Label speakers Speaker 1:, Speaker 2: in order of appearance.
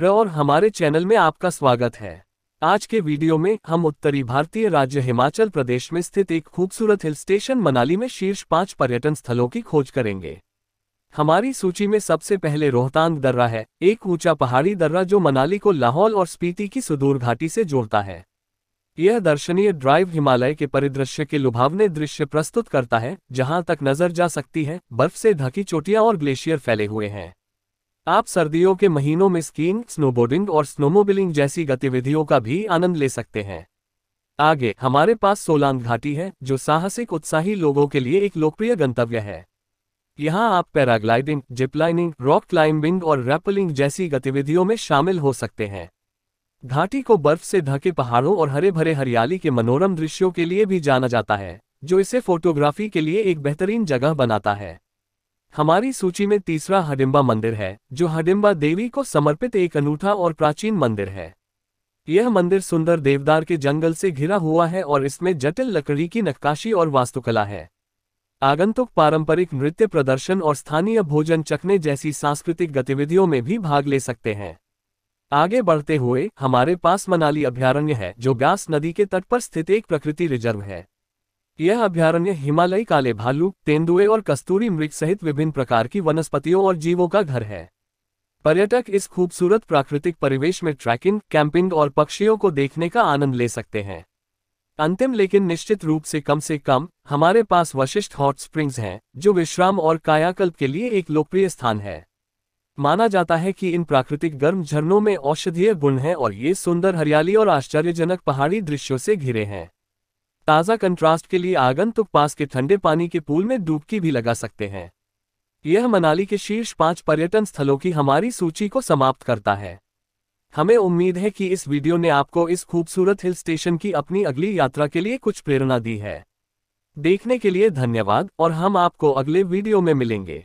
Speaker 1: मित्र और हमारे चैनल में आपका स्वागत है आज के वीडियो में हम उत्तरी भारतीय राज्य हिमाचल प्रदेश में स्थित एक खूबसूरत हिल स्टेशन मनाली में शीर्ष पांच पर्यटन स्थलों की खोज करेंगे हमारी सूची में सबसे पहले रोहतांग दर्रा है एक ऊंचा पहाड़ी दर्रा जो मनाली को लाहौल और स्पीति की सुदूर घाटी से जोड़ता है यह दर्शनीय ड्राइव हिमालय के परिदृश्य के लुभावने दृश्य प्रस्तुत करता है जहां तक नजर जा सकती है बर्फ से ढकी चोटियां और ग्लेशियर फैले हुए हैं आप सर्दियों के महीनों में स्कीइंग स्नोबोर्डिंग और स्नोमोबिलिंग जैसी गतिविधियों का भी आनंद ले सकते हैं आगे हमारे पास सोलांग घाटी है जो साहसिक उत्साही लोगों के लिए एक लोकप्रिय गंतव्य है यहाँ आप पैराग्लाइडिंग जिपलाइनिंग रॉक क्लाइंबिंग और रैपलिंग जैसी गतिविधियों में शामिल हो सकते हैं घाटी को बर्फ से ढके पहाड़ों और हरे भरे हरियाली के मनोरम दृश्यों के लिए भी जाना जाता है जो इसे फोटोग्राफी के लिए एक बेहतरीन जगह बनाता है हमारी सूची में तीसरा हडिम्बा मंदिर है जो हडिम्बा देवी को समर्पित एक अनूठा और प्राचीन मंदिर है यह मंदिर सुंदर देवदार के जंगल से घिरा हुआ है और इसमें जटिल लकड़ी की नक्काशी और वास्तुकला है आगंतुक पारंपरिक नृत्य प्रदर्शन और स्थानीय भोजन चखने जैसी सांस्कृतिक गतिविधियों में भी भाग ले सकते हैं आगे बढ़ते हुए हमारे पास मनाली अभ्यारण्य है जो ब्यास नदी के तट पर स्थित एक प्रकृति रिजर्व है यह अभ्यारण्य हिमालयी काले भालू तेंदुए और कस्तूरी मृग सहित विभिन्न प्रकार की वनस्पतियों और जीवों का घर है पर्यटक इस खूबसूरत प्राकृतिक परिवेश में ट्रैकिंग कैंपिंग और पक्षियों को देखने का आनंद ले सकते हैं अंतिम लेकिन निश्चित रूप से कम से कम हमारे पास वशिष्ठ हॉट स्प्रिंग्स हैं जो विश्राम और कायाकल्प के लिए एक लोकप्रिय स्थान है माना जाता है कि इन प्राकृतिक गर्म झरनों में औषधीय गुण हैं और ये सुंदर हरियाली और आश्चर्यजनक पहाड़ी दृश्यों से घिरे हैं ताज़ा कंट्रास्ट के लिए आगंतुक पास के ठंडे पानी के पूल में डूबकी भी लगा सकते हैं यह मनाली के शीर्ष पांच पर्यटन स्थलों की हमारी सूची को समाप्त करता है हमें उम्मीद है कि इस वीडियो ने आपको इस खूबसूरत हिल स्टेशन की अपनी अगली यात्रा के लिए कुछ प्रेरणा दी है देखने के लिए धन्यवाद और हम आपको अगले वीडियो में मिलेंगे